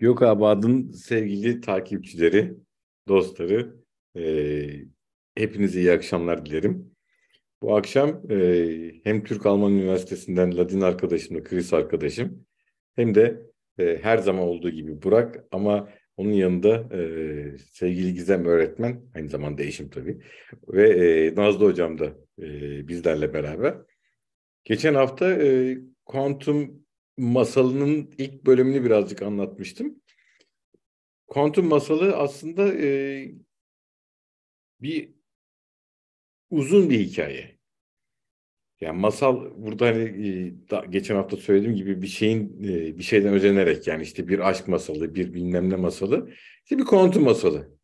Yok Abad'ın sevgili takipçileri, dostları, e, hepinize iyi akşamlar dilerim. Bu akşam e, hem Türk-Alman Üniversitesi'nden Latin arkadaşımla Chris arkadaşım hem de e, her zaman olduğu gibi Burak ama onun yanında e, sevgili Gizem öğretmen, aynı zamanda eşim tabii ve e, Nazlı hocam da e, bizlerle beraber. Geçen hafta e, kuantum masalının ilk bölümünü birazcık anlatmıştım. Kuantum masalı aslında e, bir uzun bir hikaye. Yani masal burada hani e, da, geçen hafta söylediğim gibi bir şeyin e, bir şeyden özenerek yani işte bir aşk masalı, bir bilmem ne masalı, işte bir kuantum masalı.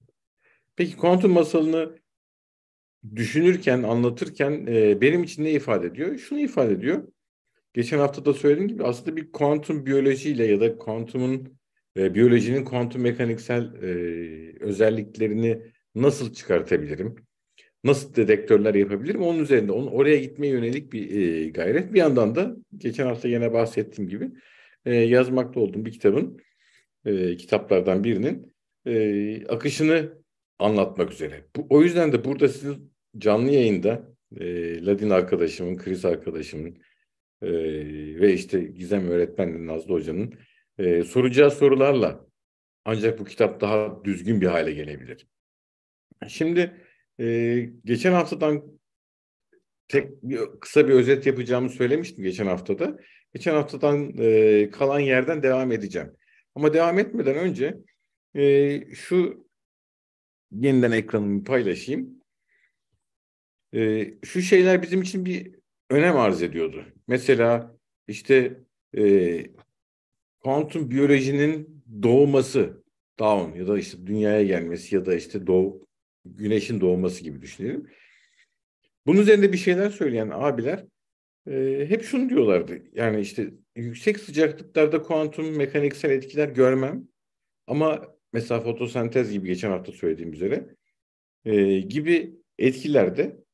Peki kuantum masalını düşünürken, anlatırken e, benim için ne ifade ediyor? Şunu ifade ediyor geçen hafta da söylediğim gibi aslında bir kuantum biyolojiyle ya da kuantumun e, biyolojinin kuantum mekaniksel e, özelliklerini nasıl çıkartabilirim? Nasıl dedektörler yapabilirim? Onun üzerinde onun oraya gitmeye yönelik bir e, gayret. Bir yandan da geçen hafta yine bahsettiğim gibi e, yazmakta olduğum bir kitabın e, kitaplardan birinin e, akışını anlatmak üzere. Bu, o yüzden de burada sizin canlı yayında e, Ladin arkadaşımın, Kriz arkadaşımın, e, ve işte Gizem öğretmen Nazlı Hoca'nın e, soracağı sorularla ancak bu kitap daha düzgün bir hale gelebilir. Şimdi e, geçen haftadan tek bir, kısa bir özet yapacağımı söylemiştim geçen haftada. Geçen haftadan e, kalan yerden devam edeceğim. Ama devam etmeden önce e, şu yeniden ekranımı paylaşayım. E, şu şeyler bizim için bir önem arz ediyordu. Mesela işte e, kuantum biyolojinin doğması, Down ya da işte dünyaya gelmesi ya da işte doğu, güneşin doğması gibi düşünelim. Bunun üzerinde bir şeyler söyleyen abiler e, hep şunu diyorlardı. Yani işte yüksek sıcaklıklarda kuantum mekaniksel etkiler görmem ama mesela fotosentez gibi geçen hafta söylediğim üzere e, gibi etkilerde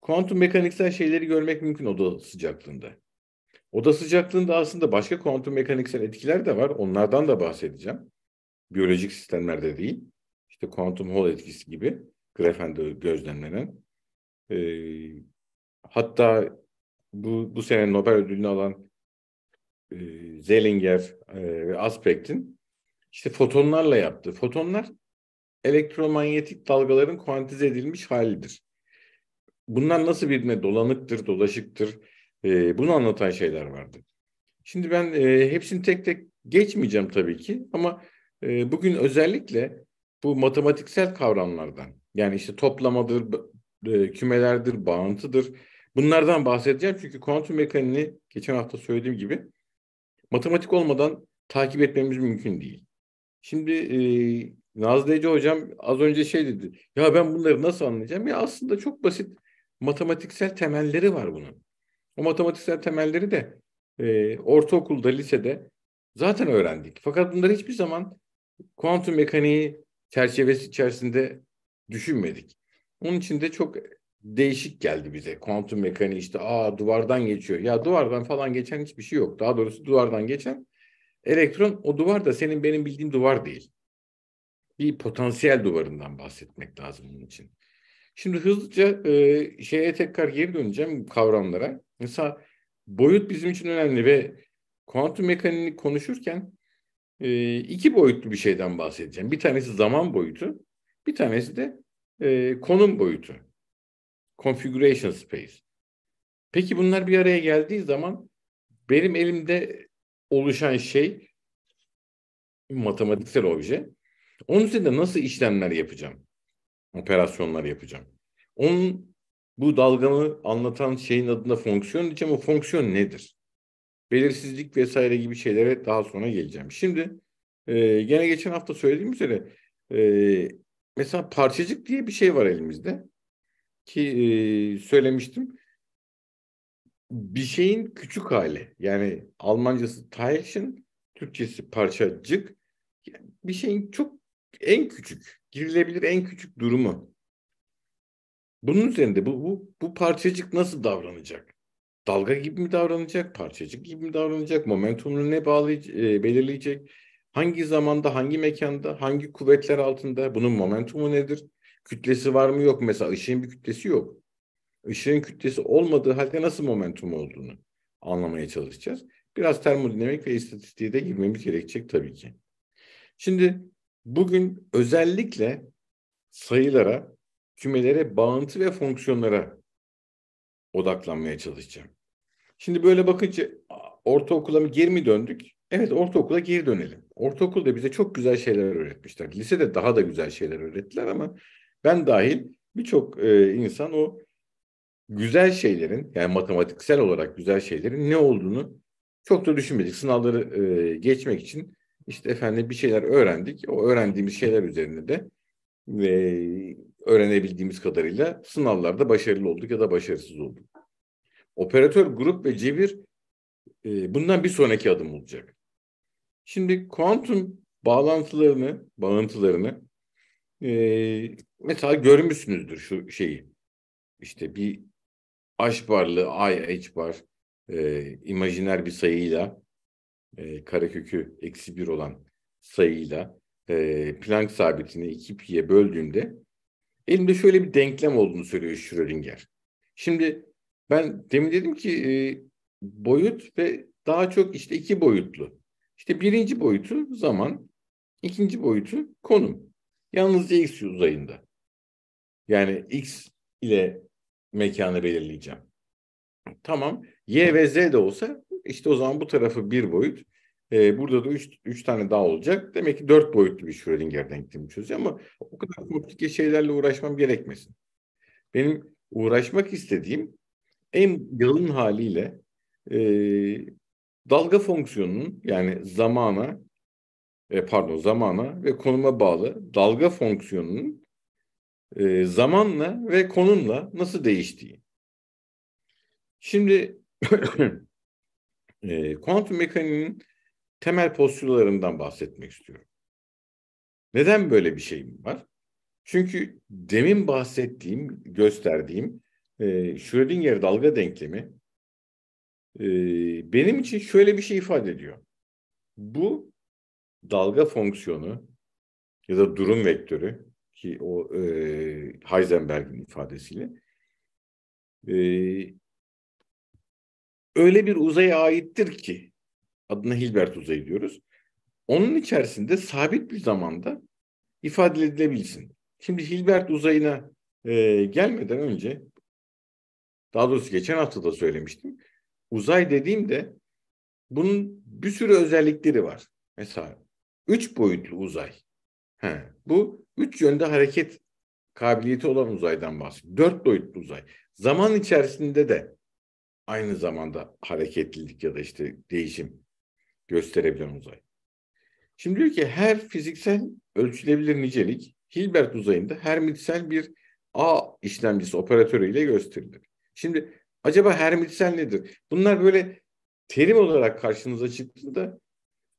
kuantum mekaniksel şeyleri görmek mümkün oda sıcaklığında. Oda sıcaklığında aslında başka kuantum mekaniksel etkiler de var. Onlardan da bahsedeceğim. Biyolojik sistemlerde değil. İşte kuantum hol etkisi gibi Grafen'de gözlemlenen. Ee, hatta bu, bu sene Nobel ödülünü alan e, Zellinger ve Aspect'in işte fotonlarla yaptığı. Fotonlar elektromanyetik dalgaların kuantize edilmiş halidir bunlar nasıl birine dolanıktır, dolaşıktır e, bunu anlatan şeyler vardı. Şimdi ben e, hepsini tek tek geçmeyeceğim tabii ki ama e, bugün özellikle bu matematiksel kavramlardan yani işte toplamadır, e, kümelerdir, bağıntıdır bunlardan bahsedeceğim. Çünkü kuantum mekaniğini geçen hafta söylediğim gibi matematik olmadan takip etmemiz mümkün değil. Şimdi e, Nazlı Ece hocam az önce şey dedi. Ya ben bunları nasıl anlayacağım? Ya aslında çok basit matematiksel temelleri var bunun. O matematiksel temelleri de e, ortaokulda, lisede zaten öğrendik. Fakat bunları hiçbir zaman kuantum mekaniği çerçevesi içerisinde düşünmedik. Onun için de çok değişik geldi bize. Kuantum mekaniği işte aa duvardan geçiyor. Ya duvardan falan geçen hiçbir şey yok. Daha doğrusu duvardan geçen elektron o duvar da senin benim bildiğim duvar değil. Bir potansiyel duvarından bahsetmek lazım bunun için. Şimdi hızlıca e, şeye tekrar geri döneceğim kavramlara. Mesela boyut bizim için önemli ve kuantum mekaniğini konuşurken e, iki boyutlu bir şeyden bahsedeceğim. Bir tanesi zaman boyutu, bir tanesi de e, konum boyutu. Configuration space. Peki bunlar bir araya geldiği zaman benim elimde oluşan şey matematiksel obje. Onun üzerinde nasıl işlemler yapacağım? operasyonlar yapacağım. Onun bu dalganı anlatan şeyin adına fonksiyon diyeceğim. O fonksiyon nedir? Belirsizlik vesaire gibi şeylere daha sonra geleceğim. Şimdi e, gene geçen hafta söylediğim üzere e, mesela parçacık diye bir şey var elimizde ki e, söylemiştim. Bir şeyin küçük hali yani Almancası Teilchen, Türkçesi parçacık. bir şeyin çok en küçük, girilebilir en küçük durumu. Bunun üzerinde bu, bu, bu parçacık nasıl davranacak? Dalga gibi mi davranacak, parçacık gibi mi davranacak, momentumunu ne bağlayacak, e, belirleyecek, hangi zamanda, hangi mekanda, hangi kuvvetler altında, bunun momentumu nedir, kütlesi var mı yok mesela ışığın bir kütlesi yok. Işığın kütlesi olmadığı halde nasıl momentum olduğunu anlamaya çalışacağız. Biraz termodinamik ve istatistiğe de girmemiz gerekecek tabii ki. Şimdi Bugün özellikle sayılara, kümelere, bağıntı ve fonksiyonlara odaklanmaya çalışacağım. Şimdi böyle bakınca ortaokula mı geri mi döndük? Evet ortaokula geri dönelim. Ortaokulda bize çok güzel şeyler öğretmişler. Lisede daha da güzel şeyler öğrettiler ama ben dahil birçok e, insan o güzel şeylerin yani matematiksel olarak güzel şeylerin ne olduğunu çok da düşünmedik. Sınavları e, geçmek için işte efendim bir şeyler öğrendik. O öğrendiğimiz şeyler üzerine de e, öğrenebildiğimiz kadarıyla sınavlarda başarılı olduk ya da başarısız olduk. Operatör, grup ve cebir e, bundan bir sonraki adım olacak. Şimdi kuantum bağlantılarını, bağıntılarını e, mesela görmüşsünüzdür şu şeyi. İşte bir H barlı, I, H bar e, imajiner bir sayıyla e, karekökü eksi bir olan sayıyla e, Planck sabitini 2 pi'ye böldüğümde elimde şöyle bir denklem olduğunu söylüyor Schrödinger. Şimdi ben demin dedim ki e, boyut ve daha çok işte iki boyutlu. İşte birinci boyutu zaman, ikinci boyutu konum. Yalnızca x uzayında. Yani x ile mekanı belirleyeceğim. Tamam. Y ve Z de olsa işte o zaman bu tarafı bir boyut. E, burada da üç, üç tane daha olacak. Demek ki dört boyutlu bir Schrödinger denklemi çözüyor ama o kadar komplike şeylerle uğraşmam gerekmesin. Benim uğraşmak istediğim en yalın haliyle e, dalga fonksiyonunun yani zamana e, pardon zamana ve konuma bağlı dalga fonksiyonunun e, zamanla ve konumla nasıl değiştiği. Şimdi e, kuantum mekaniğinin temel postüllarından bahsetmek istiyorum. Neden böyle bir şeyim var? Çünkü demin bahsettiğim, gösterdiğim e, Schrödinger dalga denklemi e, benim için şöyle bir şey ifade ediyor. Bu dalga fonksiyonu ya da durum vektörü ki o e, Heisenberg'in ifadesiyle e, öyle bir uzaya aittir ki adına Hilbert uzayı diyoruz. Onun içerisinde sabit bir zamanda ifade edilebilsin. Şimdi Hilbert uzayına e, gelmeden önce daha doğrusu geçen hafta da söylemiştim. Uzay dediğimde bunun bir sürü özellikleri var. Mesela üç boyutlu uzay. He, bu üç yönde hareket kabiliyeti olan uzaydan bahsediyor. Dört boyutlu uzay. Zaman içerisinde de aynı zamanda hareketlilik ya da işte değişim gösterebilen uzay. Şimdi diyor ki her fiziksel ölçülebilir nicelik Hilbert uzayında hermitsel bir A işlemcisi operatörüyle gösterilir. Şimdi acaba hermitsel nedir? Bunlar böyle terim olarak karşınıza çıktığında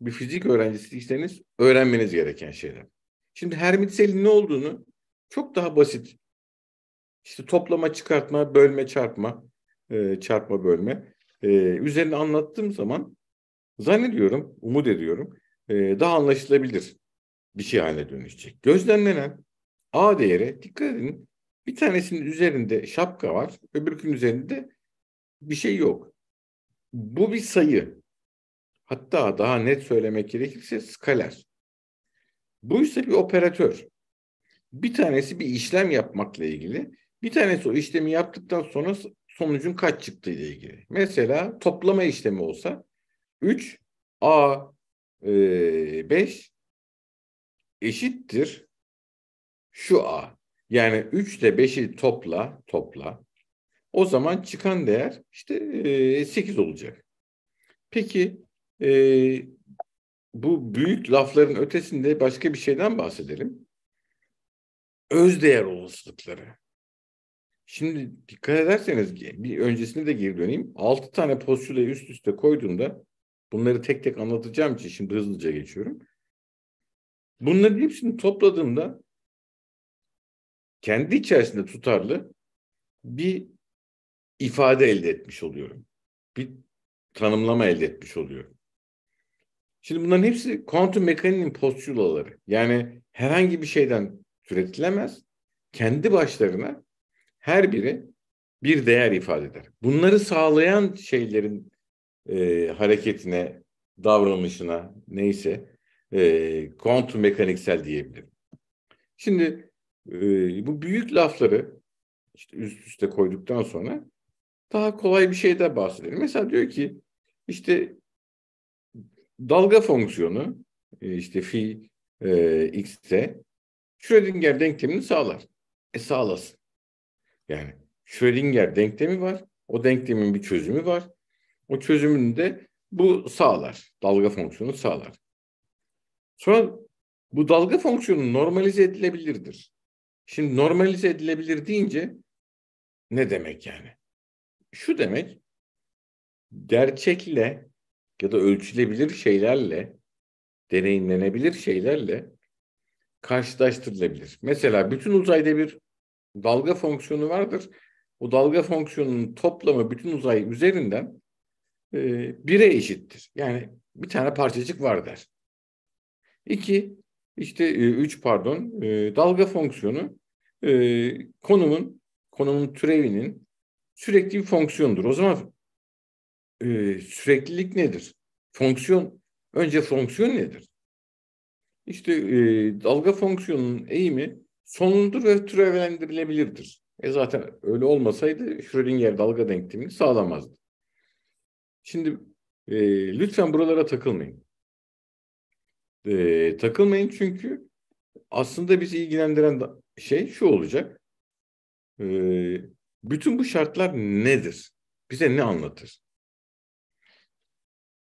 bir fizik öğrencisi iseniz öğrenmeniz gereken şeyler. Şimdi hermitselin ne olduğunu çok daha basit. İşte toplama, çıkartma, bölme, çarpma e, çarpma bölme e, üzerine anlattığım zaman zannediyorum, umut ediyorum e, daha anlaşılabilir bir şey haline dönüşecek. Gözlemlenen A değeri dikkat edin bir tanesinin üzerinde şapka var öbürkünün üzerinde bir şey yok. Bu bir sayı. Hatta daha net söylemek gerekirse skaler. Bu ise bir operatör. Bir tanesi bir işlem yapmakla ilgili. Bir tanesi o işlemi yaptıktan sonra sonucun kaç çıktığı ile ilgili. Mesela toplama işlemi olsa 3 A e, 5 eşittir şu A. Yani 3 ile 5'i topla, topla. O zaman çıkan değer işte e, 8 olacak. Peki e, bu büyük lafların ötesinde başka bir şeyden bahsedelim. Öz değer olasılıkları. Şimdi dikkat ederseniz bir öncesine de geri döneyim. 6 tane postüleyi üst üste koyduğunda bunları tek tek anlatacağım için şimdi hızlıca geçiyorum. Bunların hepsini topladığımda kendi içerisinde tutarlı bir ifade elde etmiş oluyorum. Bir tanımlama elde etmiş oluyorum. Şimdi bunların hepsi kuantum mekaniğinin postulaları. Yani herhangi bir şeyden türetilemez. Kendi başlarına her biri bir değer ifade eder. Bunları sağlayan şeylerin e, hareketine, davranışına neyse e, kuantum mekaniksel diyebilirim. Şimdi e, bu büyük lafları işte üst üste koyduktan sonra daha kolay bir şeyden bahsedelim. Mesela diyor ki işte dalga fonksiyonu e, işte fi e, x'te Schrödinger denklemini sağlar. E sağlasın. Yani Schrödinger denklemi var. O denklemin bir çözümü var. O çözümünü de bu sağlar. Dalga fonksiyonu sağlar. Sonra bu dalga fonksiyonu normalize edilebilirdir. Şimdi normalize edilebilir deyince ne demek yani? Şu demek gerçekle ya da ölçülebilir şeylerle deneyimlenebilir şeylerle karşılaştırılabilir. Mesela bütün uzayda bir dalga fonksiyonu vardır. O dalga fonksiyonunun toplamı bütün uzay üzerinden e, bire eşittir. Yani bir tane parçacık var der. İki, işte e, üç pardon, e, dalga fonksiyonu e, konumun, konumun türevinin sürekli bir fonksiyondur. O zaman e, süreklilik nedir? Fonksiyon, önce fonksiyon nedir? İşte e, dalga fonksiyonunun eğimi Sonundur ve türevlendirilebilirdir. E zaten öyle olmasaydı Schrödinger dalga denklemini sağlamazdı. Şimdi e, lütfen buralara takılmayın. E, takılmayın çünkü aslında bizi ilgilendiren şey şu olacak. E, bütün bu şartlar nedir? Bize ne anlatır?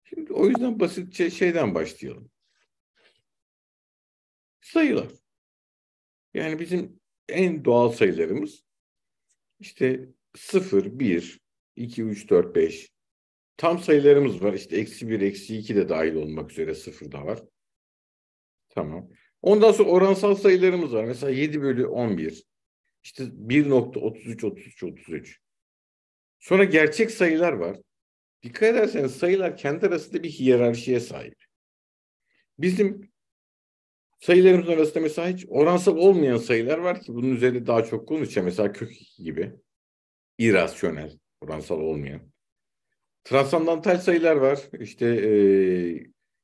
Şimdi o yüzden basitçe şeyden başlayalım. Sayılar. Yani bizim en doğal sayılarımız işte 0, 1, 2, 3, 4, 5. Tam sayılarımız var. İşte eksi 1, eksi 2 de dahil olmak üzere 0 da var. Tamam. Ondan sonra oransal sayılarımız var. Mesela 7 bölü 11. İşte 1.33, 33, 33. Sonra gerçek sayılar var. Dikkat ederseniz sayılar kendi arasında bir hiyerarşiye sahip. Bizim Sayılarımız arasında mesela hiç oransal olmayan sayılar var ki bunun üzerinde daha çok konuşacağım. Mesela kök 2 gibi. irrasyonel, oransal olmayan. Transandantal sayılar var. İşte e,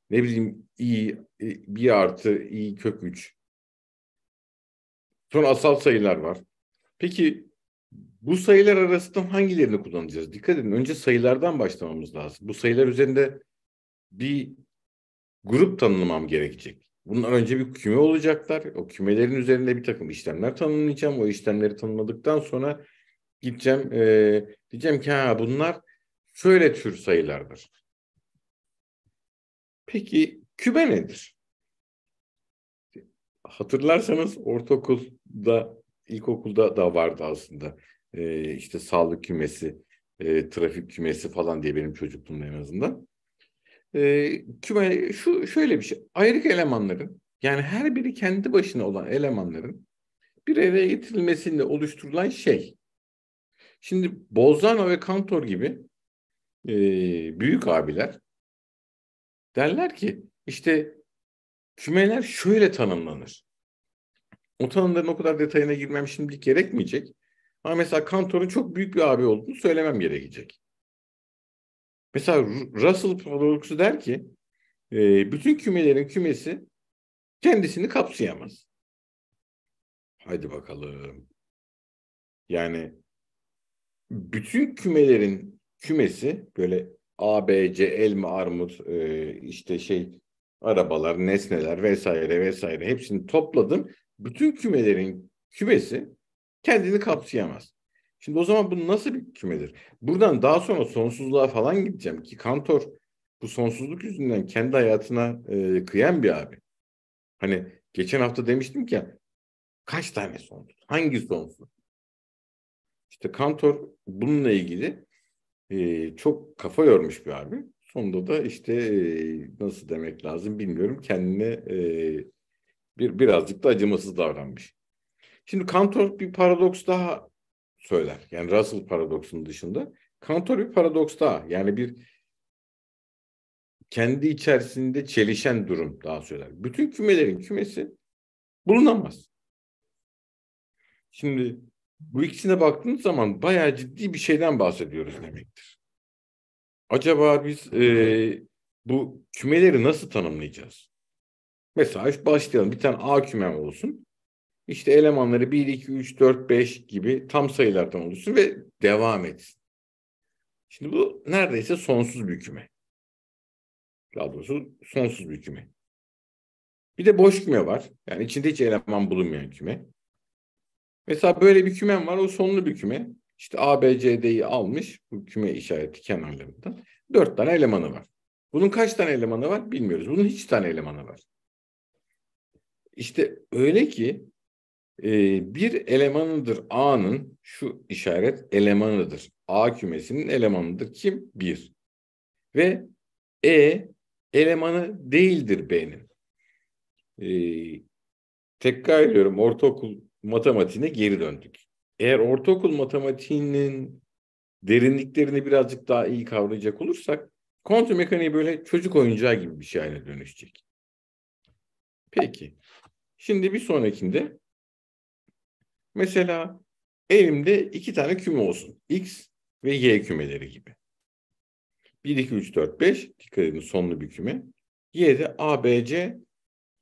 ne bileyim i, e, bir artı i kök 3. Sonra asal sayılar var. Peki bu sayılar arasında hangilerini kullanacağız? Dikkat edin önce sayılardan başlamamız lazım. Bu sayılar üzerinde bir grup tanımlamam gerekecek. Bunun önce bir küme olacaklar. O kümelerin üzerinde bir takım işlemler tanımlayacağım. O işlemleri tanımladıktan sonra gideceğim e, diyeceğim ki ha bunlar şöyle tür sayılardır. Peki küme nedir? Hatırlarsanız ortaokulda, ilkokulda da vardı aslında. E, işte sağlık kümesi, e, trafik kümesi falan diye benim çocukluğumda en azından e, ee, küme, şu şöyle bir şey. Ayrık elemanların yani her biri kendi başına olan elemanların bir araya getirilmesinde oluşturulan şey. Şimdi Bolzano ve Kantor gibi e, büyük abiler derler ki işte kümeler şöyle tanımlanır. O tanımların o kadar detayına girmem şimdilik gerekmeyecek. Ama mesela Kantor'un çok büyük bir abi olduğunu söylemem gerekecek. Mesela Russell paradoksü der ki e, bütün kümelerin kümesi kendisini kapsayamaz. Haydi bakalım. Yani bütün kümelerin kümesi böyle A, B, C, elma, armut, e, işte şey arabalar, nesneler vesaire vesaire hepsini topladım. Bütün kümelerin kümesi kendini kapsayamaz. Şimdi o zaman bu nasıl bir kümedir? Buradan daha sonra sonsuzluğa falan gideceğim ki Kantor bu sonsuzluk yüzünden kendi hayatına e, kıyan bir abi. Hani geçen hafta demiştim ki kaç tane sonsuz? Hangi sonsuz? İşte Kantor bununla ilgili e, çok kafa yormuş bir abi. Sonunda da işte e, nasıl demek lazım bilmiyorum kendine e, bir birazcık da acımasız davranmış. Şimdi Kantor bir paradoks daha söyler. Yani Russell paradoksunun dışında. Cantor bir paradoks daha. Yani bir kendi içerisinde çelişen durum daha söyler. Bütün kümelerin kümesi bulunamaz. Şimdi bu ikisine baktığınız zaman bayağı ciddi bir şeyden bahsediyoruz demektir. Acaba biz e, bu kümeleri nasıl tanımlayacağız? Mesela başlayalım. Bir tane A kümem olsun. İşte elemanları 1, 2, 3, 4, 5 gibi tam sayılardan oluşsun ve devam etsin. Şimdi bu neredeyse sonsuz bir küme. Daha doğrusu sonsuz bir küme. Bir de boş küme var. Yani içinde hiç eleman bulunmayan küme. Mesela böyle bir kümen var. O sonlu bir küme. İşte A, B, C, D'yi almış. Bu küme işareti kenarlarından. Dört tane elemanı var. Bunun kaç tane elemanı var bilmiyoruz. Bunun hiç tane elemanı var. İşte öyle ki e, bir elemanıdır A'nın şu işaret elemanıdır. A kümesinin elemanıdır kim? Bir. Ve E elemanı değildir B'nin. E, tekrar ediyorum ortaokul matematiğine geri döndük. Eğer ortaokul matematiğinin derinliklerini birazcık daha iyi kavrayacak olursak kuantum mekaniği böyle çocuk oyuncağı gibi bir şey dönüşecek. Peki. Şimdi bir sonrakinde Mesela elimde iki tane küme olsun. X ve Y kümeleri gibi. 1, 2, 3, 4, 5. Dikkat edin sonlu bir küme. Y de A, B, C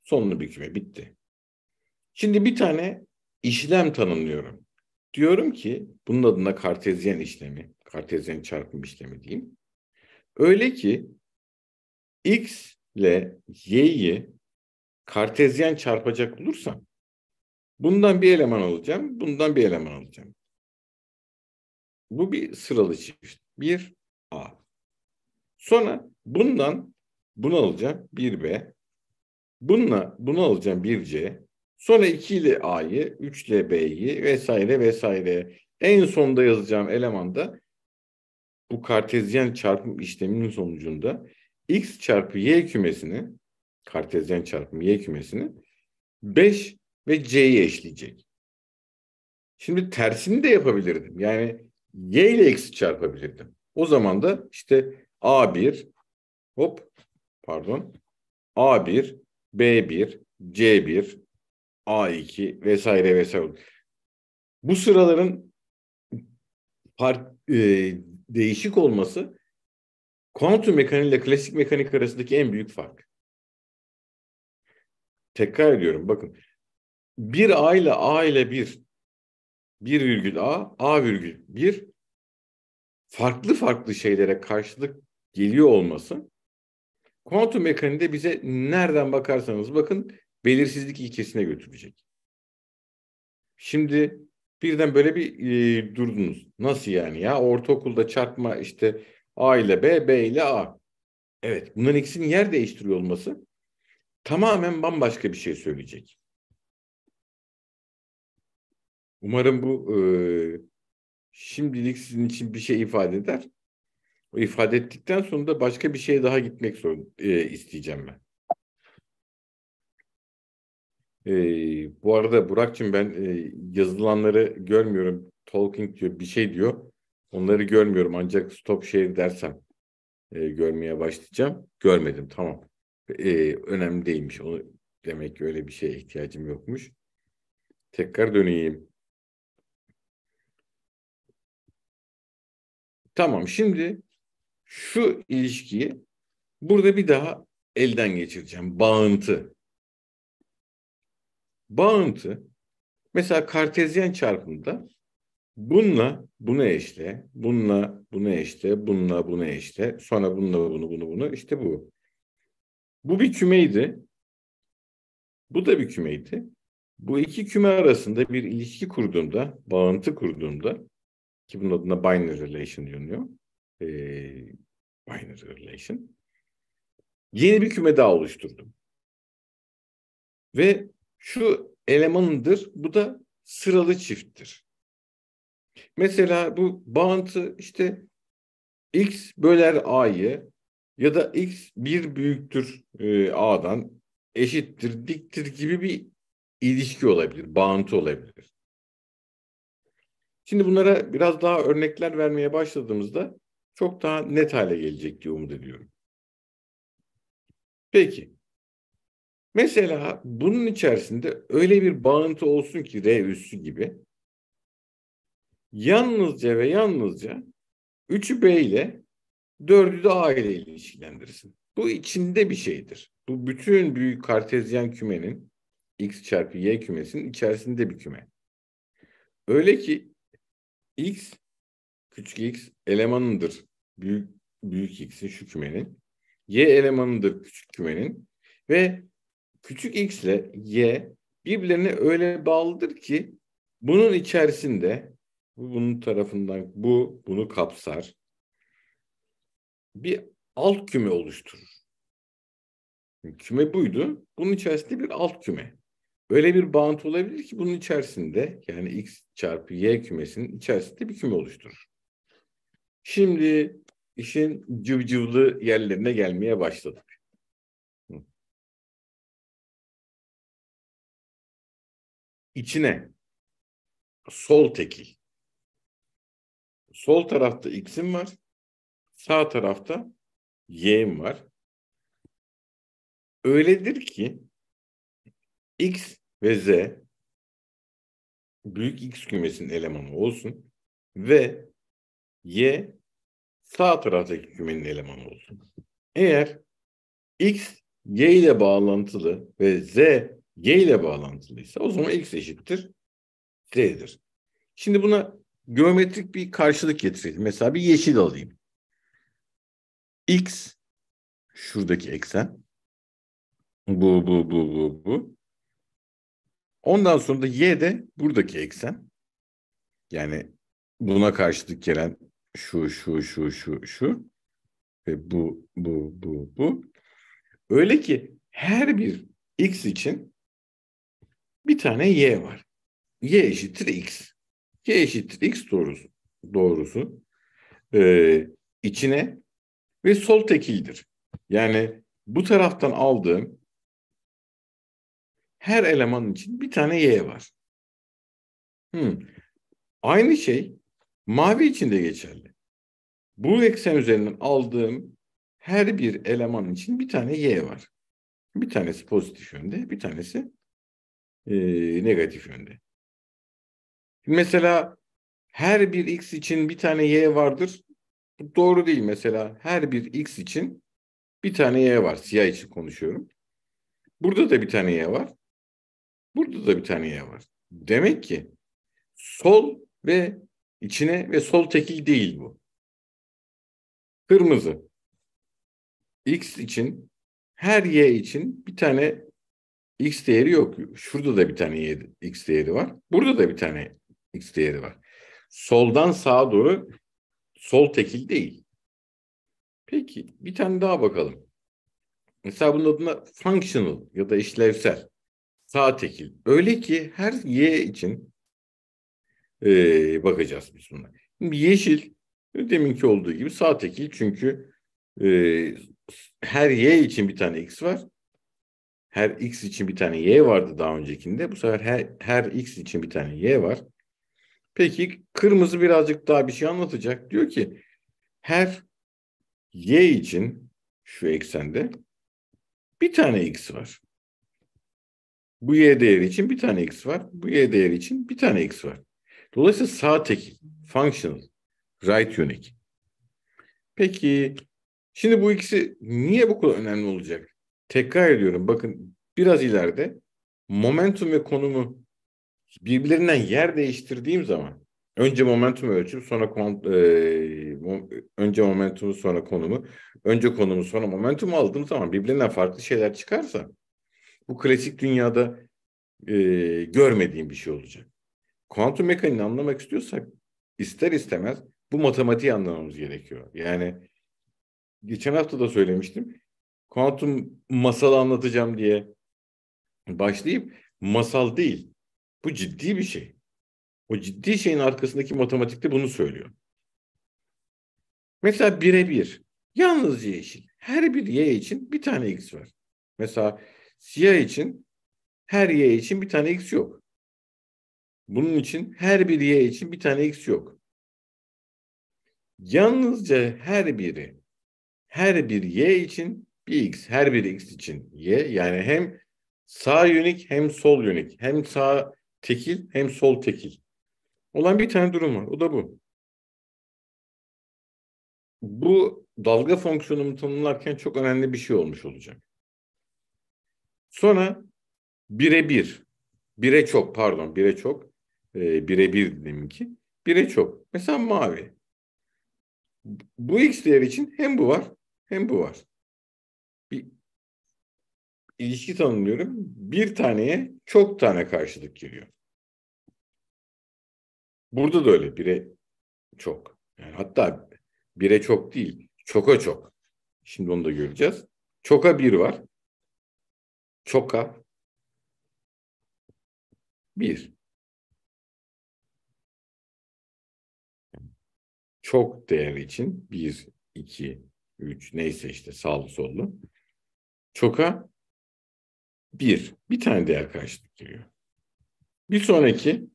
sonlu bir küme. Bitti. Şimdi bir tane işlem tanımlıyorum. Diyorum ki bunun adına kartezyen işlemi, kartezyen çarpım işlemi diyeyim. Öyle ki x ile y'yi kartezyen çarpacak olursam Bundan bir eleman alacağım, bundan bir eleman alacağım. Bu bir sıralı çift. 1 A. Sonra bundan bunu alacağım 1 B. Bununla bunu alacağım 1 C. Sonra 2 ile A'yı, 3 ile B'yi vesaire vesaire. En sonda yazacağım elemanda bu kartezyen çarpım işleminin sonucunda x çarpı y kümesini kartezyen çarpım y kümesini 5 ve C'yi eşleyecek. Şimdi tersini de yapabilirdim. Yani Y ile X'i çarpabilirdim. O zaman da işte A1 hop pardon A1, B1, C1, A2 vesaire vesaire. Bu sıraların fark, e, değişik olması kuantum mekaniğiyle klasik mekanik arasındaki en büyük fark. Tekrar ediyorum bakın bir A ile A ile bir, bir virgül A, A virgül bir farklı farklı şeylere karşılık geliyor olması kuantum mekaniğinde bize nereden bakarsanız bakın belirsizlik ilkesine götürecek. Şimdi birden böyle bir e, durdunuz. Nasıl yani ya? Ortaokulda çarpma işte A ile B, B ile A. Evet bunların ikisinin yer değiştiriyor olması tamamen bambaşka bir şey söyleyecek. Umarım bu e, şimdilik sizin için bir şey ifade eder. O ifade ettikten sonra da başka bir şeye daha gitmek zorun, e, isteyeceğim ben. E, bu arada Burak'cığım ben e, yazılanları görmüyorum. Talking diyor, bir şey diyor. Onları görmüyorum ancak stop share dersem e, görmeye başlayacağım. Görmedim tamam. E, önemli değilmiş. Onu, demek ki öyle bir şeye ihtiyacım yokmuş. Tekrar döneyim. Tamam şimdi şu ilişkiyi burada bir daha elden geçireceğim. Bağıntı. Bağıntı mesela kartezyen çarpımda bununla bunu eşle, bununla bunu eşle, bununla bunu eşle, sonra bununla bunu bunu bunu işte bu. Bu bir kümeydi. Bu da bir kümeydi. Bu iki küme arasında bir ilişki kurduğumda, bağıntı kurduğumda ki bunun adına binary relation deniyor. E, binary relation. Yeni bir küme daha oluşturdum. Ve şu elemanıdır. Bu da sıralı çifttir. Mesela bu bağıntı işte x böler a'yı ya da x bir büyüktür e, a'dan eşittir, diktir gibi bir ilişki olabilir, bağıntı olabilir. Şimdi bunlara biraz daha örnekler vermeye başladığımızda çok daha net hale gelecek diye umut ediyorum. Peki. Mesela bunun içerisinde öyle bir bağıntı olsun ki R üssü gibi yalnızca ve yalnızca 3'ü B ile 4'ü de A ile ilişkilendirsin. Bu içinde bir şeydir. Bu bütün büyük kartezyen kümenin x çarpı y kümesinin içerisinde bir küme. Öyle ki x küçük x elemanıdır. Büyük büyük x'in şu kümenin. Y elemanıdır küçük kümenin. Ve küçük x ile y birbirlerine öyle bağlıdır ki bunun içerisinde bunun tarafından bu bunu kapsar. Bir alt küme oluşturur. Küme buydu. Bunun içerisinde bir alt küme öyle bir bağıntı olabilir ki bunun içerisinde yani x çarpı y kümesinin içerisinde bir küme oluşturur. Şimdi işin cıvcıvlı yerlerine gelmeye başladık. İçine sol tekil. Sol tarafta x'im var. Sağ tarafta y'im var. Öyledir ki x ve Z büyük X kümesinin elemanı olsun ve Y sağ taraftaki kümenin elemanı olsun. Eğer X Y ile bağlantılı ve Z Y ile bağlantılıysa o zaman X eşittir Z'dir. Şimdi buna geometrik bir karşılık getirelim. Mesela bir yeşil alayım. X şuradaki eksen. Bu, bu, bu, bu, bu. Ondan sonra da Y de buradaki eksen. Yani buna karşılık gelen şu, şu, şu, şu, şu ve bu, bu, bu, bu. Öyle ki her bir X için bir tane Y var. Y eşittir X. Y eşittir X doğrusu. Doğrusu. Ee, içine ve sol tekildir. Yani bu taraftan aldığım her eleman için bir tane Y var. Hmm. Aynı şey mavi için de geçerli. Bu eksen üzerinden aldığım her bir eleman için bir tane Y var. Bir tanesi pozitif yönde, bir tanesi e, negatif yönde. Mesela her bir X için bir tane Y vardır. Bu doğru değil mesela. Her bir X için bir tane Y var. Siyah için konuşuyorum. Burada da bir tane Y var. Burada da bir tane Y var. Demek ki sol ve içine ve sol tekil değil bu. Kırmızı. X için her Y için bir tane X değeri yok. Şurada da bir tane y, X değeri var. Burada da bir tane X değeri var. Soldan sağa doğru sol tekil değil. Peki bir tane daha bakalım. Mesela bunun adına functional ya da işlevsel. Sağ tekil. Öyle ki her Y için e, bakacağız biz buna. yeşil deminki olduğu gibi sağ tekil çünkü e, her Y için bir tane X var. Her X için bir tane Y vardı daha öncekinde. Bu sefer her, her X için bir tane Y var. Peki kırmızı birazcık daha bir şey anlatacak. Diyor ki her Y için şu eksende bir tane X var. Bu y değeri için bir tane x var. Bu y değeri için bir tane x var. Dolayısıyla sağ tekil, functional, right unique. Peki şimdi bu ikisi niye bu kadar önemli olacak? Tekrar ediyorum bakın biraz ileride momentum ve konumu birbirlerinden yer değiştirdiğim zaman önce momentumu ölçüp sonra kon, e, önce momentumu sonra konumu önce konumu sonra momentumu aldığım zaman birbirinden farklı şeyler çıkarsa bu klasik dünyada e, görmediğim bir şey olacak. Kuantum mekaniğini anlamak istiyorsak ister istemez bu matematiği anlamamız gerekiyor. Yani geçen hafta da söylemiştim. Kuantum masal anlatacağım diye başlayıp masal değil. Bu ciddi bir şey. O ciddi şeyin arkasındaki matematikte bunu söylüyor. Mesela birebir. Yalnız y için. Her bir y için bir tane x var. Mesela Siyah için her y için bir tane x yok. Bunun için her bir y için bir tane x yok. Yalnızca her biri her bir y için bir x, her bir x için y yani hem sağ yönik hem sol yönik, hem sağ tekil hem sol tekil olan bir tane durum var. O da bu. Bu dalga fonksiyonunu tanımlarken çok önemli bir şey olmuş olacak. Sonra bire bir, bire çok pardon bire çok, e, bire bir dedim ki, bire çok. Mesela mavi. Bu x değer için hem bu var hem bu var. Bir ilişki tanımlıyorum. Bir taneye çok tane karşılık geliyor. Burada da öyle bire çok. Yani hatta bire çok değil, çoka çok. Şimdi onu da göreceğiz. Çoka bir var. Çoka bir Çok değer için bir iki üç neyse işte sağlı sollu. Çoka bir Bir tane değer karşılık giriyor. Bir sonraki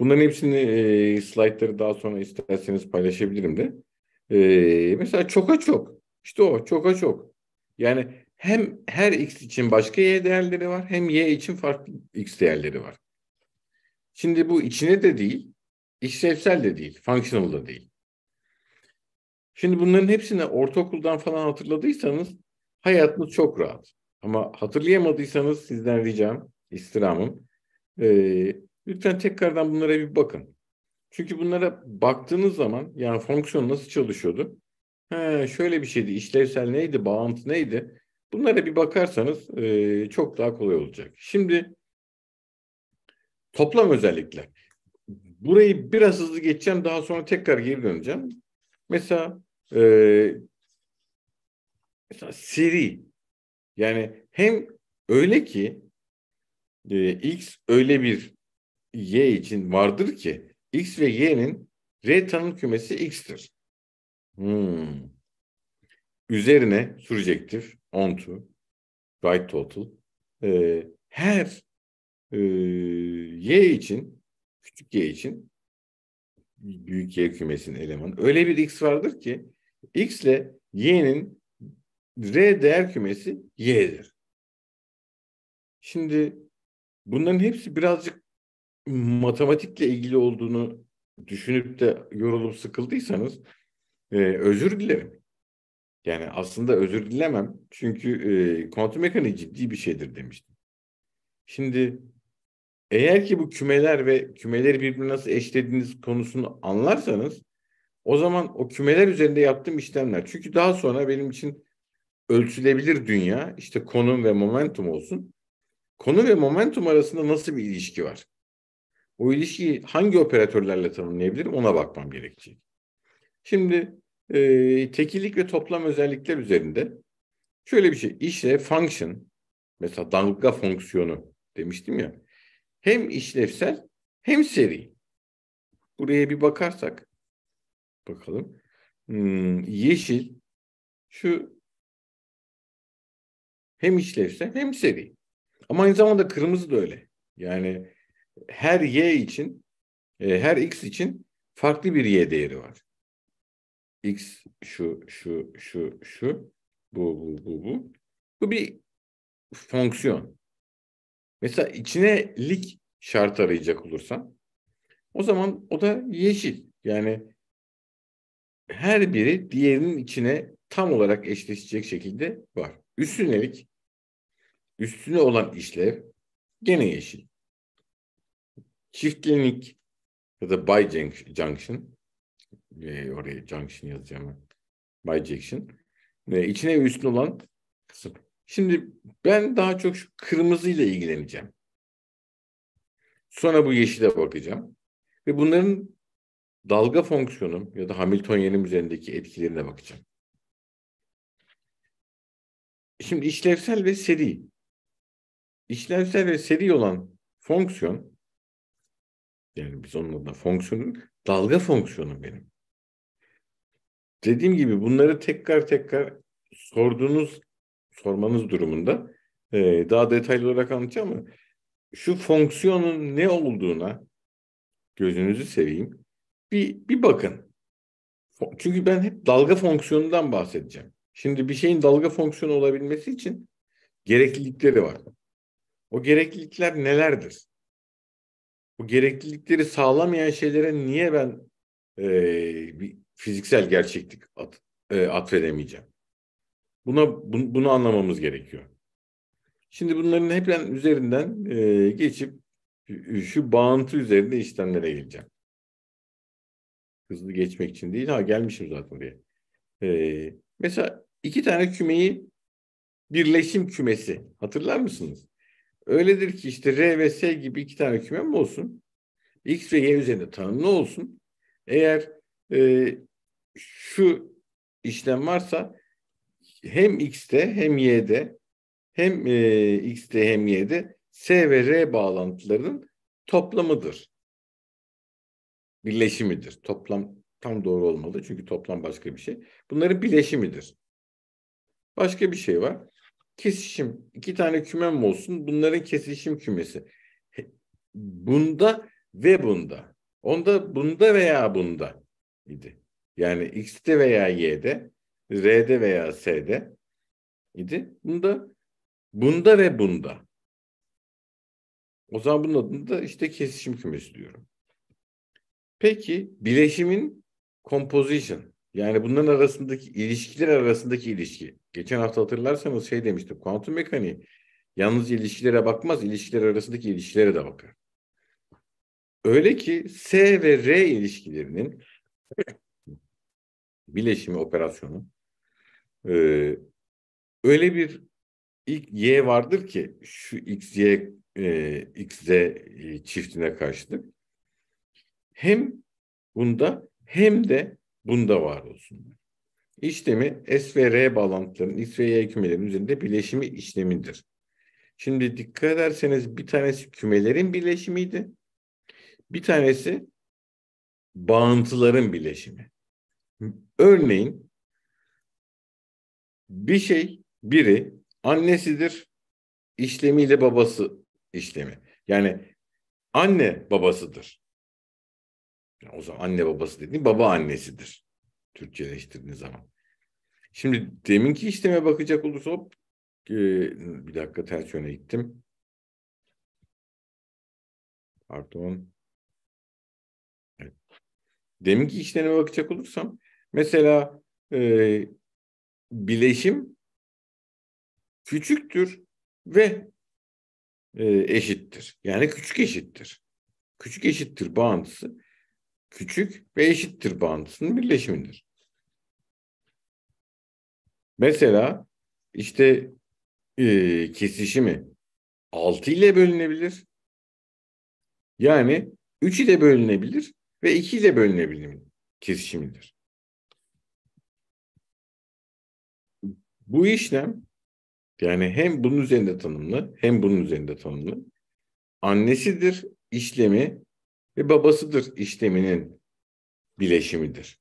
bunların hepsini e, slaytları daha sonra isterseniz paylaşabilirim de. E, mesela çoka çok. İşte o çoka çok. Yani hem her x için başka y değerleri var hem y için farklı x değerleri var. Şimdi bu içine de değil, işlevsel de değil, functional da değil. Şimdi bunların hepsini ortaokuldan falan hatırladıysanız hayatınız çok rahat. Ama hatırlayamadıysanız sizden ricam, istirhamım. E, lütfen tekrardan bunlara bir bakın. Çünkü bunlara baktığınız zaman yani fonksiyon nasıl çalışıyordu? He, şöyle bir şeydi, işlevsel neydi, bağıntı neydi? Bunlara bir bakarsanız e, çok daha kolay olacak. Şimdi toplam özellikler. Burayı biraz hızlı geçeceğim. Daha sonra tekrar geri döneceğim. Mesela e, mesela seri. Yani hem öyle ki e, X öyle bir Y için vardır ki X ve Y'nin R tanım kümesi X'tir. Hmm. Üzerine surjektif onto, right total. E, her e, y için, küçük y için büyük y kümesinin elemanı. Öyle bir x vardır ki x ile y'nin r değer kümesi y'dir. Şimdi bunların hepsi birazcık matematikle ilgili olduğunu düşünüp de yorulup sıkıldıysanız e, özür dilerim. Yani aslında özür dilemem. Çünkü e, kuantum mekaniği ciddi bir şeydir demiştim. Şimdi eğer ki bu kümeler ve kümeleri birbirine nasıl eşlediğiniz konusunu anlarsanız o zaman o kümeler üzerinde yaptığım işlemler. Çünkü daha sonra benim için ölçülebilir dünya işte konum ve momentum olsun. Konum ve momentum arasında nasıl bir ilişki var? O ilişkiyi hangi operatörlerle tanımlayabilirim ona bakmam gerekecek. Şimdi e, tekillik ve toplam özellikler üzerinde şöyle bir şey. İşlev, function, mesela dalga fonksiyonu demiştim ya. Hem işlevsel hem seri. Buraya bir bakarsak bakalım. Hmm, yeşil şu hem işlevsel hem seri. Ama aynı zamanda kırmızı da öyle. Yani her y için, e, her x için farklı bir y değeri var. X şu, şu, şu, şu. Bu, bu, bu, bu. Bu bir fonksiyon. Mesela içine lik şart arayacak olursan o zaman o da yeşil. Yani her biri diğerinin içine tam olarak eşleşecek şekilde var. Üstüne lik üstüne olan işlev gene yeşil. Çiftlilik ya da by junction e, oraya junction yazacağım ben. Bijection. E, ee, içine üstün olan kısım. Şimdi ben daha çok şu kırmızıyla ilgileneceğim. Sonra bu yeşile bakacağım. Ve bunların dalga fonksiyonu ya da Hamiltonyenim üzerindeki etkilerine bakacağım. Şimdi işlevsel ve seri. İşlevsel ve seri olan fonksiyon yani biz onun adına fonksiyonun dalga fonksiyonu benim. Dediğim gibi bunları tekrar tekrar sorduğunuz, sormanız durumunda e, daha detaylı olarak anlatacağım ama şu fonksiyonun ne olduğuna gözünüzü seveyim bir, bir bakın. Çünkü ben hep dalga fonksiyonundan bahsedeceğim. Şimdi bir şeyin dalga fonksiyonu olabilmesi için gereklilikleri var. O gereklilikler nelerdir? Bu gereklilikleri sağlamayan şeylere niye ben e, bir fiziksel gerçeklik at, e, atfedemeyeceğim. Buna bu, bunu anlamamız gerekiyor. Şimdi bunların hepten üzerinden e, geçip şu bağıntı üzerinde işlemlere geleceğim. Hızlı geçmek için değil. Ha gelmişim zaten oraya. E, mesela iki tane kümeyi birleşim kümesi. Hatırlar mısınız? Öyledir ki işte R ve S gibi iki tane küme mi olsun? X ve Y üzerinde tanımlı olsun. Eğer e, şu işlem varsa hem x'te hem y'de hem e, x'te hem y'de s ve r bağlantılarının toplamıdır. Birleşimidir. Toplam tam doğru olmalı çünkü toplam başka bir şey. Bunların bileşimidir. Başka bir şey var. Kesişim. iki tane kümem olsun. Bunların kesişim kümesi. Bunda ve bunda. Onda bunda veya bunda idi. Yani X'de veya Y'de, R'de veya S'de idi. Bunda, bunda ve bunda. O zaman bunun adını da işte kesişim kümesi diyorum. Peki bileşimin composition yani bunların arasındaki ilişkiler arasındaki ilişki. Geçen hafta hatırlarsanız şey demiştim. Kuantum mekaniği yalnız ilişkilere bakmaz, ilişkiler arasındaki ilişkilere de bakar. Öyle ki S ve R ilişkilerinin bileşimi operasyonu e, öyle bir ilk Y vardır ki şu X, Y, e, X, Z e, çiftine karşılık hem bunda hem de bunda var olsun. İşlemi S ve R bağlantılarının X ve Y kümelerinin üzerinde bileşimi işlemidir. Şimdi dikkat ederseniz bir tanesi kümelerin bileşimiydi. Bir tanesi bağıntıların bileşimi. Örneğin bir şey biri annesidir işlemiyle babası işlemi. Yani anne babasıdır. Yani o zaman anne babası dediğim baba annesidir. Türkçeleştirdiğiniz zaman. Şimdi deminki işleme bakacak olursa hop e, bir dakika ters yöne gittim. Pardon. Evet. Deminki işleme bakacak olursam Mesela e, bileşim küçüktür ve e, eşittir. Yani küçük eşittir. Küçük eşittir bağıntısı küçük ve eşittir bağıntısının birleşimidir. Mesela işte e, kesişimi 6 ile bölünebilir. Yani 3 ile bölünebilir ve 2 ile bölünebilir kesişimidir. Bu işlem yani hem bunun üzerinde tanımlı hem bunun üzerinde tanımlı. Annesidir işlemi ve babasıdır işleminin bileşimidir.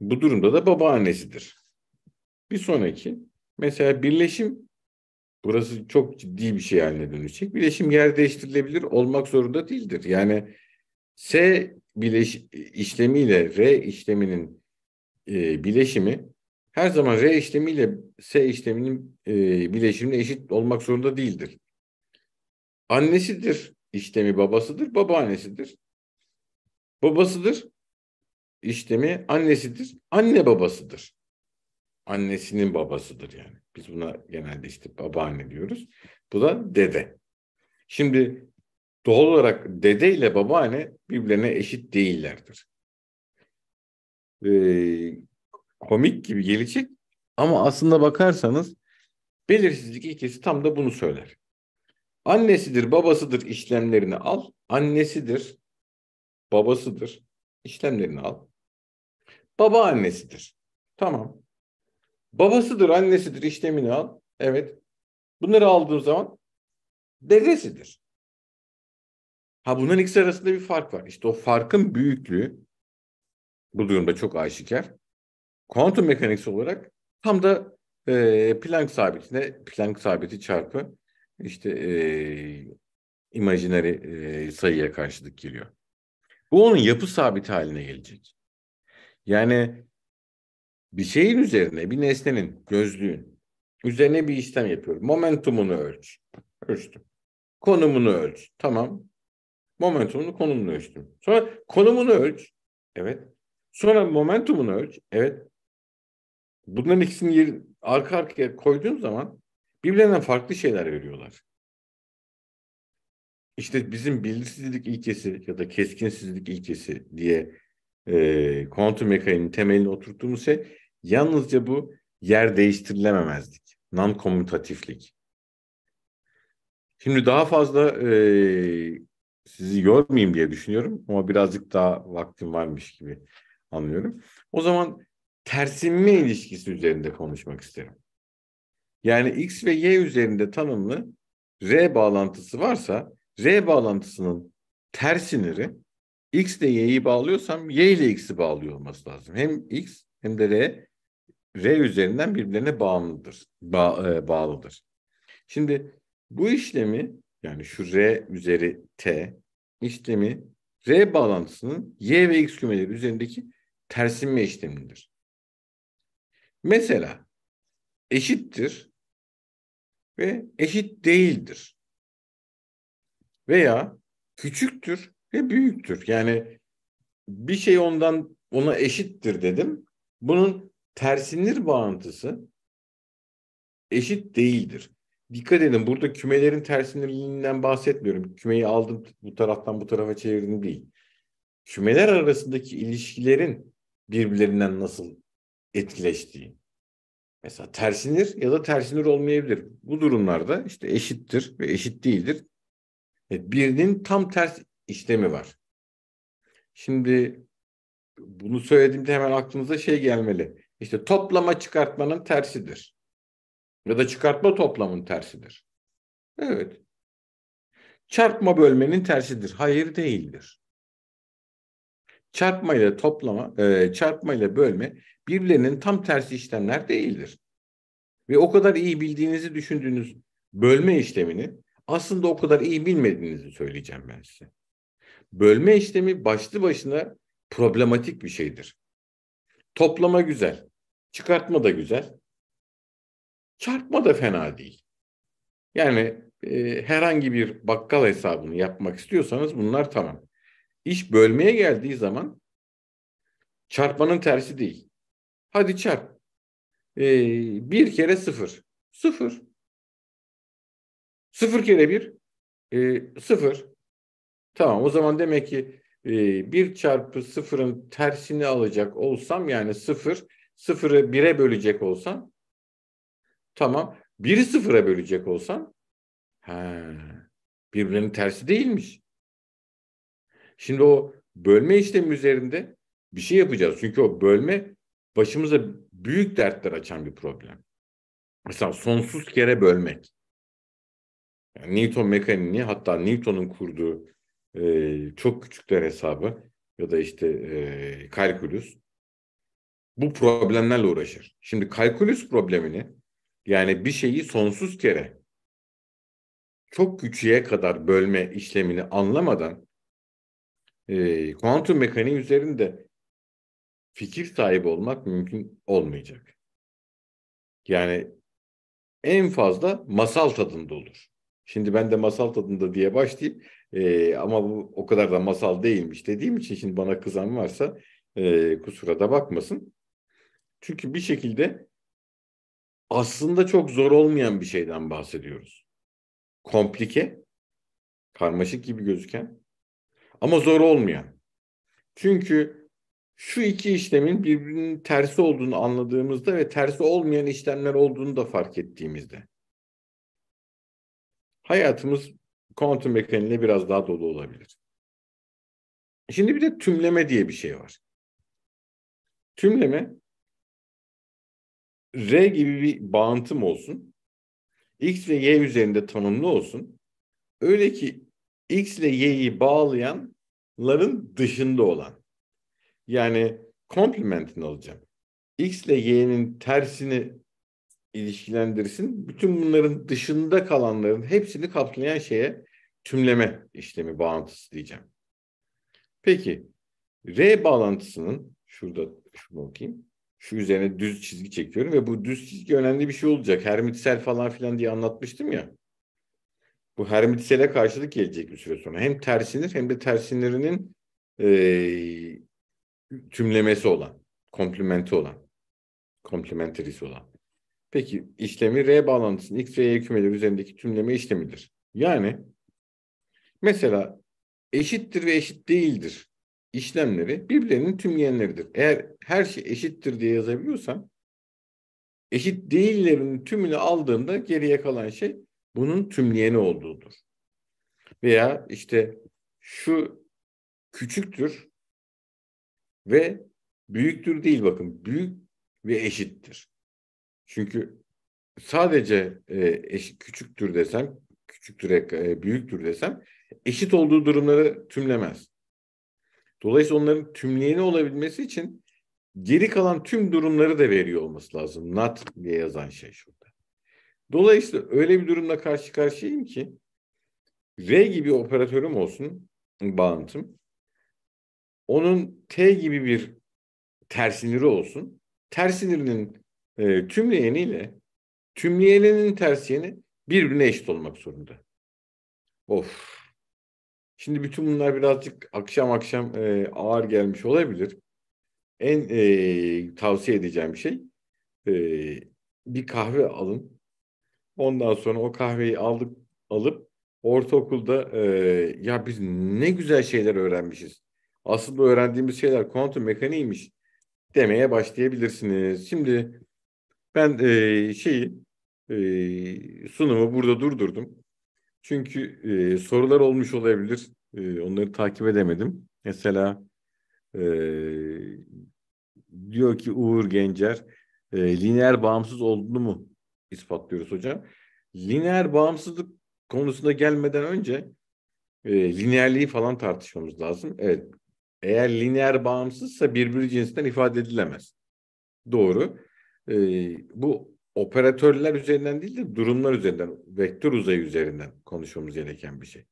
Bu durumda da babaannesidir. Bir sonraki mesela birleşim burası çok ciddi bir şey haline dönüşecek. Bileşim yer değiştirilebilir olmak zorunda değildir. Yani S bileş, işlemiyle R işleminin e, bileşimi her zaman R işlemiyle S işleminin e, bileşimine eşit olmak zorunda değildir. Annesidir işlemi babasıdır, babaannesidir. Babasıdır işlemi annesidir, anne babasıdır. Annesinin babasıdır yani. Biz buna genelde işte babaanne diyoruz. Bu da dede. Şimdi doğal olarak dede ile babaanne birbirlerine eşit değillerdir. Ee, komik gibi gelecek ama aslında bakarsanız belirsizlik ilkesi tam da bunu söyler. Annesidir, babasıdır işlemlerini al. Annesidir, babasıdır işlemlerini al. Baba annesidir. Tamam. Babasıdır, annesidir işlemini al. Evet. Bunları aldığım zaman dedesidir. Ha bunların ikisi arasında bir fark var. İşte o farkın büyüklüğü bu durumda çok aşikar kuantum mekaniksi olarak tam da e, Planck sabitine, Planck sabiti çarpı işte e, imaginary e, sayıya karşılık geliyor. Bu onun yapı sabiti haline gelecek. Yani bir şeyin üzerine, bir nesnenin, gözlüğün üzerine bir işlem yapıyor. Momentumunu ölç. Ölçtüm. Konumunu ölç. Tamam. Momentumunu, konumunu ölçtüm. Sonra konumunu ölç. Evet. Sonra momentumunu ölç. Evet. Bunların ikisini yer, arka arkaya koyduğun zaman birbirlerinden farklı şeyler veriyorlar. İşte bizim bilgisizlik ilkesi ya da keskinsizlik ilkesi diye e, kuantum mekaniğinin temelini oturttuğumuz şey yalnızca bu yer değiştirilememezlik, non-kommutatiflik. Şimdi daha fazla e, sizi yormayayım diye düşünüyorum ama birazcık daha vaktim varmış gibi anlıyorum. O zaman tersinme ilişkisi üzerinde konuşmak isterim. Yani X ve Y üzerinde tanımlı R bağlantısı varsa R bağlantısının tersiniri X ile Y'yi bağlıyorsam Y ile X'i bağlıyor olması lazım. Hem X hem de R R üzerinden birbirlerine bağımlıdır, ba e, bağlıdır. Şimdi bu işlemi yani şu R üzeri T işlemi R bağlantısının Y ve X kümeleri üzerindeki tersinme işlemidir. Mesela eşittir ve eşit değildir. Veya küçüktür ve büyüktür. Yani bir şey ondan ona eşittir dedim. Bunun tersinir bağıntısı eşit değildir. Dikkat edin burada kümelerin tersinirliğinden bahsetmiyorum. Kümeyi aldım bu taraftan bu tarafa çevirdim değil. Kümeler arasındaki ilişkilerin birbirlerinden nasıl etkileştiği. Mesela tersinir ya da tersinir olmayabilir. Bu durumlarda işte eşittir ve eşit değildir. E, birinin tam ters işlemi var. Şimdi bunu söylediğimde hemen aklınıza şey gelmeli. İşte toplama çıkartmanın tersidir. Ya da çıkartma toplamın tersidir. Evet. Çarpma bölmenin tersidir. Hayır değildir. Çarpma ile toplama, e, çarpma ile bölme birbirlerinin tam tersi işlemler değildir. Ve o kadar iyi bildiğinizi düşündüğünüz bölme işlemini aslında o kadar iyi bilmediğinizi söyleyeceğim ben size. Bölme işlemi başlı başına problematik bir şeydir. Toplama güzel, çıkartma da güzel, çarpma da fena değil. Yani e, herhangi bir bakkal hesabını yapmak istiyorsanız bunlar tamam. İş bölmeye geldiği zaman çarpmanın tersi değil. Hadi çarp. Ee, bir kere sıfır. Sıfır. Sıfır kere bir. E, sıfır. Tamam o zaman demek ki e, bir çarpı sıfırın tersini alacak olsam yani sıfır sıfırı bire bölecek olsam tamam biri sıfıra bölecek olsam he, birbirinin tersi değilmiş. Şimdi o bölme işlemi üzerinde bir şey yapacağız. Çünkü o bölme başımıza büyük dertler açan bir problem. Mesela sonsuz kere bölmek. Yani Newton mekaniği hatta Newton'un kurduğu e, çok küçükler hesabı ya da işte e, kalkülüs bu problemlerle uğraşır. Şimdi kalkülüs problemini yani bir şeyi sonsuz kere çok küçüğe kadar bölme işlemini anlamadan e, kuantum mekaniği üzerinde fikir sahibi olmak mümkün olmayacak. Yani en fazla masal tadında olur. Şimdi ben de masal tadında diye başlayayım e, ama bu o kadar da masal değilmiş dediğim için şimdi bana kızan varsa e, kusura da bakmasın. Çünkü bir şekilde aslında çok zor olmayan bir şeyden bahsediyoruz. Komplike, karmaşık gibi gözüken ama zor olmayan. Çünkü şu iki işlemin birbirinin tersi olduğunu anladığımızda ve tersi olmayan işlemler olduğunu da fark ettiğimizde hayatımız kuantum mekaniğine biraz daha dolu olabilir. Şimdi bir de tümleme diye bir şey var. Tümleme R gibi bir bağıntım olsun. X ve Y üzerinde tanımlı olsun. Öyle ki X ile Y'yi bağlayanların dışında olan. Yani komplementini alacağım. X ile Y'nin tersini ilişkilendirsin. Bütün bunların dışında kalanların hepsini kaplayan şeye tümleme işlemi bağlantısı diyeceğim. Peki R bağlantısının şurada şunu okuyayım. Şu üzerine düz çizgi çekiyorum ve bu düz çizgi önemli bir şey olacak. Hermitsel falan filan diye anlatmıştım ya. Bu hermitsele karşılık gelecek bir süre sonra. Hem tersinir hem de tersinirinin e, tümlemesi olan, komplimenti olan, komplementerisi olan. Peki işlemi R bağlantısının X ve Y kümeleri üzerindeki tümleme işlemidir. Yani mesela eşittir ve eşit değildir işlemleri birbirlerinin tümleyenleridir. Eğer her şey eşittir diye yazabiliyorsam eşit değillerin tümünü aldığında geriye kalan şey bunun tümleyeni olduğudur. Veya işte şu küçüktür ve büyüktür değil bakın. Büyük ve eşittir. Çünkü sadece e, eşit, küçüktür desem, küçüktür, e, büyüktür desem eşit olduğu durumları tümlemez. Dolayısıyla onların tümleyeni olabilmesi için geri kalan tüm durumları da veriyor olması lazım. Not diye yazan şey şurada. Dolayısıyla öyle bir durumla karşı karşıyayım ki R gibi operatörüm olsun bağıntım onun T gibi bir tersiniri olsun. Tersinirinin e, tümleyeniyle tümleyenenin tersiyeni birbirine eşit olmak zorunda. Of. Şimdi bütün bunlar birazcık akşam akşam e, ağır gelmiş olabilir. En e, tavsiye edeceğim şey e, bir kahve alın. Ondan sonra o kahveyi aldık alıp ortaokulda e, ya biz ne güzel şeyler öğrenmişiz Asıl öğrendiğimiz şeyler kuantum mekaniğiymiş demeye başlayabilirsiniz. Şimdi ben e, şeyi e, sunumu burada durdurdum. Çünkü e, sorular olmuş olabilir. E, onları takip edemedim. Mesela e, diyor ki Uğur Gencer e, lineer bağımsız olduğunu mu ispatlıyoruz hocam? Lineer bağımsızlık konusunda gelmeden önce e, lineerliği falan tartışmamız lazım. Evet eğer lineer bağımsızsa birbiri cinsinden ifade edilemez. Doğru. E, bu operatörler üzerinden değil de durumlar üzerinden, vektör uzayı üzerinden konuşmamız gereken bir şey.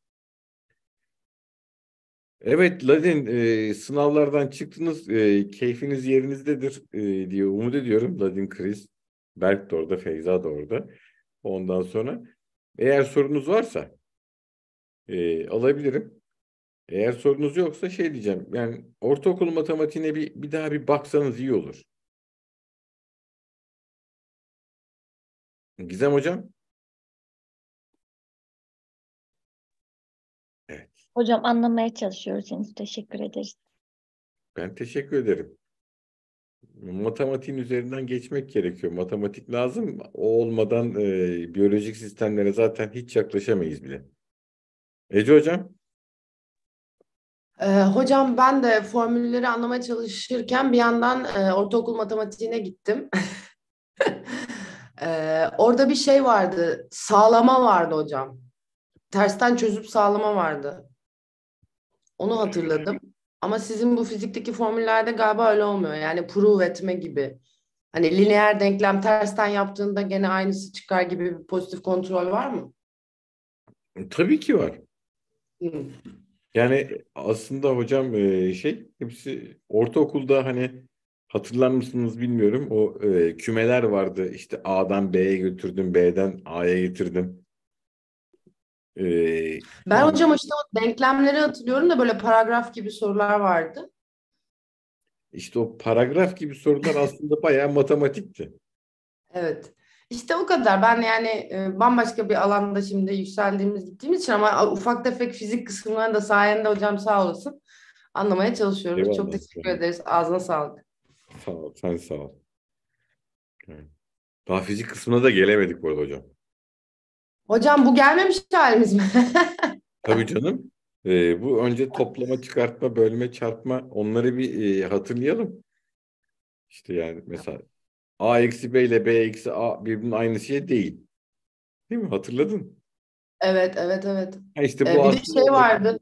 Evet Ladin e, sınavlardan çıktınız. E, keyfiniz yerinizdedir e, diye umut ediyorum. Ladin Chris, Berk de orada, Feyza da orada. Ondan sonra eğer sorunuz varsa e, alabilirim. Eğer sorunuz yoksa şey diyeceğim. Yani ortaokul matematiğine bir, bir daha bir baksanız iyi olur. Gizem hocam. Evet. Hocam anlamaya çalışıyoruz henüz. Teşekkür ederiz. Ben teşekkür ederim. Matematiğin üzerinden geçmek gerekiyor. Matematik lazım. O olmadan e, biyolojik sistemlere zaten hiç yaklaşamayız bile. Ece hocam. Ee, hocam ben de formülleri anlamaya çalışırken bir yandan e, ortaokul matematiğine gittim. ee, orada bir şey vardı, sağlama vardı hocam. Tersten çözüp sağlama vardı. Onu hatırladım. Ama sizin bu fizikteki formüllerde galiba öyle olmuyor. Yani prove etme gibi. Hani lineer denklem tersten yaptığında gene aynısı çıkar gibi bir pozitif kontrol var mı? E, tabii ki var. Hı. Yani aslında hocam e, şey hepsi ortaokulda hani hatırlar mısınız bilmiyorum o e, kümeler vardı işte A'dan B'ye götürdüm B'den A'ya getirdim. E, ben hocam işte o denklemleri hatırlıyorum da böyle paragraf gibi sorular vardı. İşte o paragraf gibi sorular aslında bayağı matematikti. Evet. İşte o kadar. Ben yani e, bambaşka bir alanda şimdi yükseldiğimiz gittiğimiz için ama ufak tefek fizik kısımlarında sayende hocam sağ olasın. Anlamaya çalışıyoruz. Eyvallah. Çok teşekkür ederiz. Ağzına sağlık. Sağ ol. Sen sağ ol. Daha fizik kısmına da gelemedik bu arada hocam. Hocam bu gelmemiş halimiz mi? Tabii canım. Ee, bu önce toplama, çıkartma, bölme, çarpma onları bir e, hatırlayalım. İşte yani mesela A eksi B ile B eksi A birbirinin aynı şey değil. Değil mi? Hatırladın. Evet, evet, evet. Ha işte ee, bu ee, bir de şey vardı.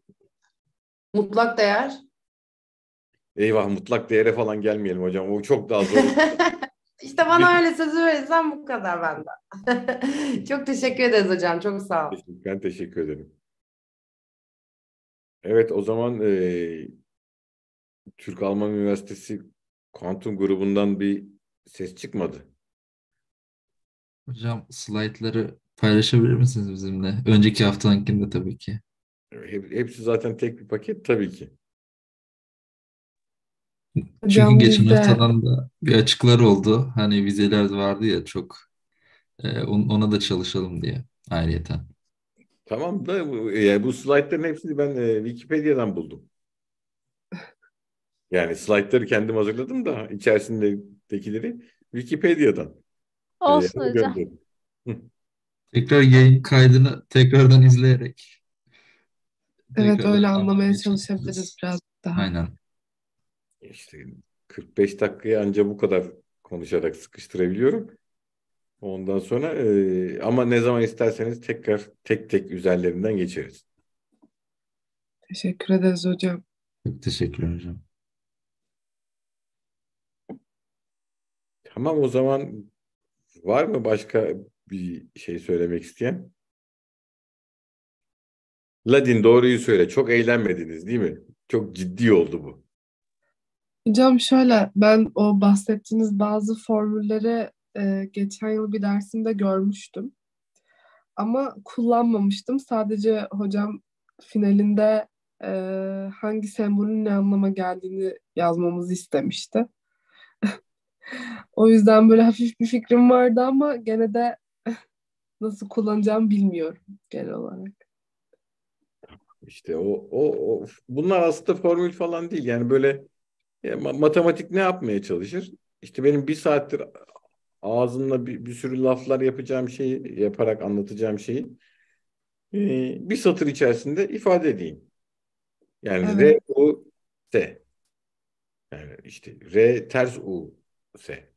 Mutlak değer. Eyvah mutlak değere falan gelmeyelim hocam. O çok daha zor. İşte bana öyle sözü verirsen bu kadar bende. çok teşekkür ederiz hocam. Çok sağ ol. Ben teşekkür ederim. Evet o zaman e, Türk Alman Üniversitesi Kuantum grubundan bir Ses çıkmadı. Hocam slaytları paylaşabilir misiniz bizimle? Önceki haftankinde tabii ki. hepsi zaten tek bir paket tabii ki. Çünkü geçen bizde... haftadan da bir açıklar oldu. Hani vizeler vardı ya çok. E, ona da çalışalım diye ayrıyeten. Tamam da yani bu slaytların hepsini ben e, Wikipedia'dan buldum. Yani slaytları kendim hazırladım da içerisinde tekileri Wikipedia'dan. Olsun e, hocam. Tekrar yayın kaydını tekrardan izleyerek. Evet tekrardan öyle anlamaya çalışabiliriz biraz daha. Aynen. İşte 45 dakikayı ancak bu kadar konuşarak sıkıştırabiliyorum. Ondan sonra e, ama ne zaman isterseniz tekrar tek tek üzerlerinden geçeriz. Teşekkür ederiz hocam. Çok teşekkür hocam. Tamam o zaman var mı başka bir şey söylemek isteyen? Ladin doğruyu söyle. Çok eğlenmediniz değil mi? Çok ciddi oldu bu. Hocam şöyle ben o bahsettiğiniz bazı formülleri e, geçen yıl bir dersimde görmüştüm. Ama kullanmamıştım. Sadece hocam finalinde e, hangi sembolün ne anlama geldiğini yazmamızı istemişti. o yüzden böyle hafif bir fikrim vardı ama gene de nasıl kullanacağım bilmiyorum genel olarak. İşte o, o, o bunlar aslında formül falan değil. Yani böyle ya, matematik ne yapmaya çalışır? İşte benim bir saattir ağzımla bir, bir sürü laflar yapacağım şeyi yaparak anlatacağım şeyi bir satır içerisinde ifade edeyim. Yani evet. R U T. Yani işte R ters U se.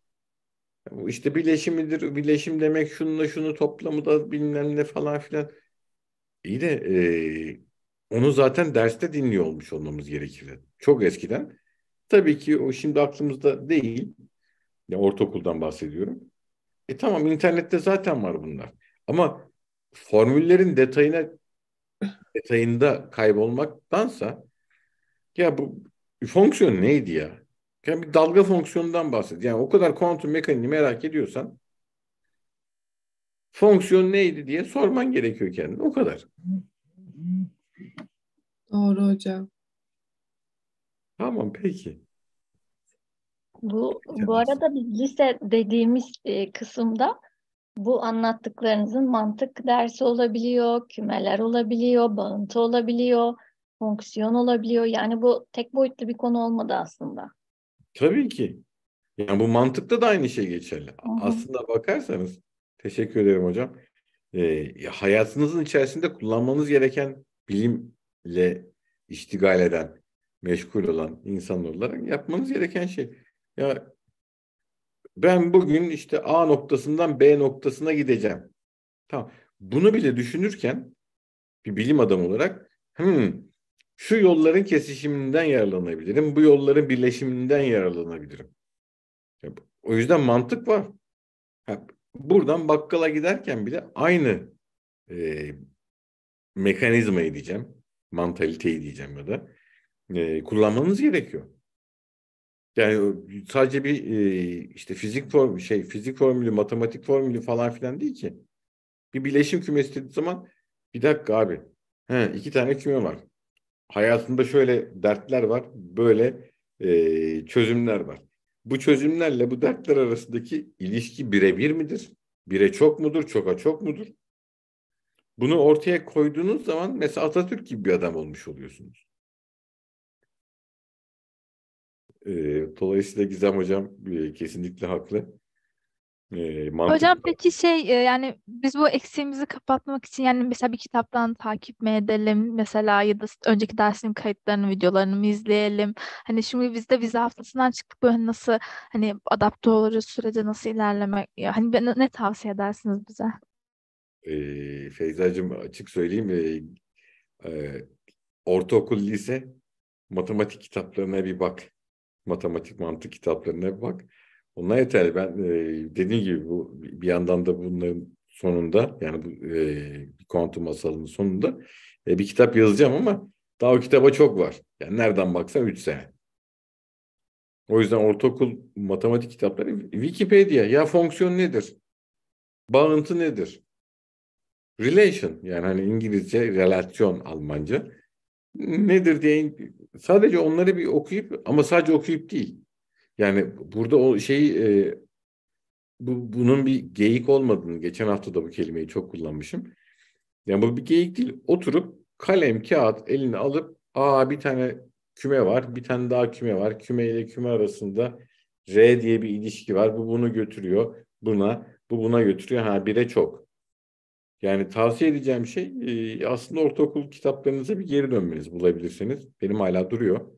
işte bileşimidir, bileşim demek şununla şunu toplamı da bilmem ne falan filan. İyi de e, onu zaten derste dinliyor olmuş olmamız gerekirdi. Çok eskiden. Tabii ki o şimdi aklımızda değil. Ya ortaokuldan bahsediyorum. E tamam internette zaten var bunlar. Ama formüllerin detayına detayında kaybolmaktansa ya bu fonksiyon neydi ya? Yani bir dalga fonksiyonundan bahset. Yani o kadar kuantum mekaniğini merak ediyorsan fonksiyon neydi diye sorman gerekiyor kendine. O kadar. Doğru hocam. Tamam peki. Bu bu arada biz lise dediğimiz e, kısımda bu anlattıklarınızın mantık dersi olabiliyor, kümeler olabiliyor, bağıntı olabiliyor, fonksiyon olabiliyor. Yani bu tek boyutlu bir konu olmadı aslında. Tabii ki. Yani bu mantıkta da aynı şey geçerli. hı Aslında bakarsanız teşekkür ederim hocam. E, hayatınızın içerisinde kullanmanız gereken bilimle iştigal eden, meşgul olan insan olarak yapmanız gereken şey. Ya ben bugün işte A noktasından B noktasına gideceğim. Tamam. Bunu bile düşünürken bir bilim adamı olarak hmm, şu yolların kesişiminden yararlanabilirim, bu yolların birleşiminden yararlanabilirim. O yüzden mantık var. Buradan bakkala giderken bile aynı e, mekanizmayı diyeceğim, mantaliteyi diyeceğim ya da e, kullanmanız gerekiyor. Yani sadece bir e, işte fizik form şey fizik formülü, matematik formülü falan filan değil ki. Bir bileşim kümesi dediği zaman bir dakika abi. He, iki tane küme var hayatında şöyle dertler var, böyle e, çözümler var. Bu çözümlerle bu dertler arasındaki ilişki birebir midir? Bire çok mudur, çoka çok mudur? Bunu ortaya koyduğunuz zaman mesela Atatürk gibi bir adam olmuş oluyorsunuz. E, dolayısıyla Gizem Hocam e, kesinlikle haklı. E, Hocam peki şey yani biz bu eksiğimizi kapatmak için yani mesela bir kitaptan takip mi edelim mesela ya da önceki dersin kayıtlarını videolarını mı izleyelim? Hani şimdi biz de vize haftasından çıktık böyle nasıl hani adapte oluruz sürece nasıl ilerlemek hani ne, ne tavsiye edersiniz bize? E, Feyza'cığım açık söyleyeyim e, e, ortaokul lise matematik kitaplarına bir bak matematik mantık kitaplarına bir bak onlar yeterli. Ben e, dediğim gibi bu bir yandan da bunların sonunda yani bu e, kuantum masalının sonunda e, bir kitap yazacağım ama daha o kitaba çok var. Yani nereden baksan 3 sene. O yüzden ortaokul matematik kitapları Wikipedia ya fonksiyon nedir? Bağıntı nedir? Relation yani hani İngilizce relasyon Almanca nedir diye sadece onları bir okuyup ama sadece okuyup değil yani burada o şey e, bu, bunun bir geyik olmadığını geçen hafta da bu kelimeyi çok kullanmışım. Yani bu bir geyik değil. Oturup kalem, kağıt eline alıp aa bir tane küme var, bir tane daha küme var. Küme ile küme arasında R diye bir ilişki var. Bu bunu götürüyor buna, bu buna götürüyor. Ha bire çok. Yani tavsiye edeceğim şey e, aslında ortaokul kitaplarınıza bir geri dönmeniz bulabilirsiniz. Benim hala duruyor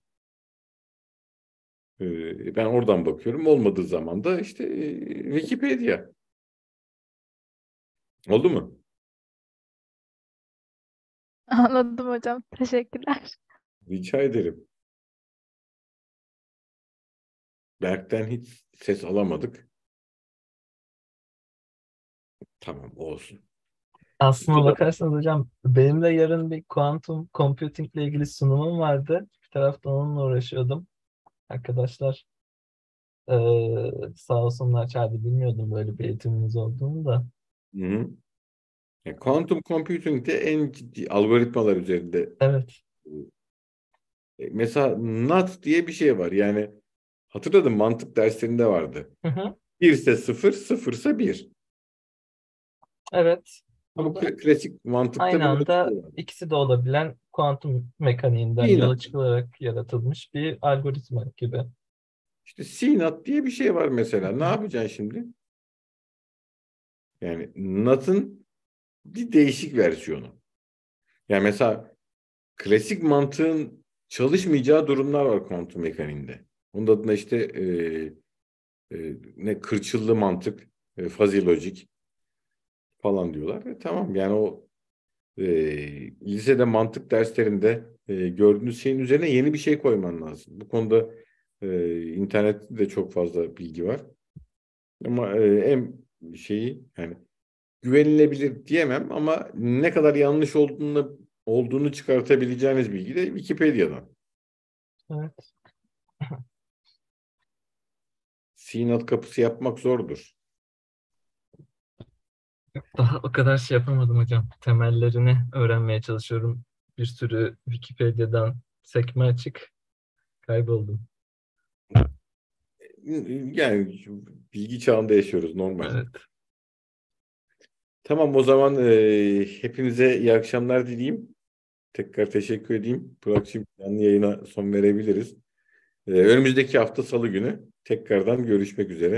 ben oradan bakıyorum. Olmadığı zaman da işte Wikipedia. Oldu mu? Anladım hocam. Teşekkürler. Rica ederim. Berk'ten hiç ses alamadık. Tamam olsun. Aslına bakarsanız hocam benim de yarın bir kuantum computing ile ilgili sunumum vardı. Bir taraftan onunla uğraşıyordum arkadaşlar. Ee, sağ olsunlar Çağrı bilmiyordum böyle bir eğitimimiz olduğunu da. Hı hı. Yani quantum computing de en ciddi algoritmalar üzerinde. Evet. Ee, e, mesela NAT diye bir şey var. Yani hatırladım mantık derslerinde vardı. Hı hı. Bir ise sıfır, sıfır ise bir. Evet. Bu klasik mantıkta aynı anda şey ikisi de olabilen kuantum mekaniğinden Sinat. yola çıkılarak yaratılmış bir algoritma gibi. İşte sinat diye bir şey var mesela. Ne yapacaksın şimdi? Yani natın bir değişik versiyonu. Yani mesela klasik mantığın çalışmayacağı durumlar var kuantum mekaniğinde. Onun adına işte e, e, ne kırçıllı mantık, e, fazilojik falan diyorlar. E, tamam yani o e, lisede mantık derslerinde e, gördüğünüz şeyin üzerine yeni bir şey koyman lazım. Bu konuda e, internette de çok fazla bilgi var. Ama e, en şeyi yani güvenilebilir diyemem ama ne kadar yanlış olduğunu olduğunu çıkartabileceğiniz bilgi de Wikipedia'dan. Evet. Sinat kapısı yapmak zordur. Daha o kadar şey yapamadım hocam. Temellerini öğrenmeye çalışıyorum. Bir sürü Wikipedia'dan sekme açık. Kayboldum. Yani bilgi çağında yaşıyoruz normal. Evet. Tamam o zaman e, hepinize iyi akşamlar dileyim. Tekrar teşekkür edeyim. Burak'cığım canlı yayına son verebiliriz. E, önümüzdeki hafta salı günü tekrardan görüşmek üzere.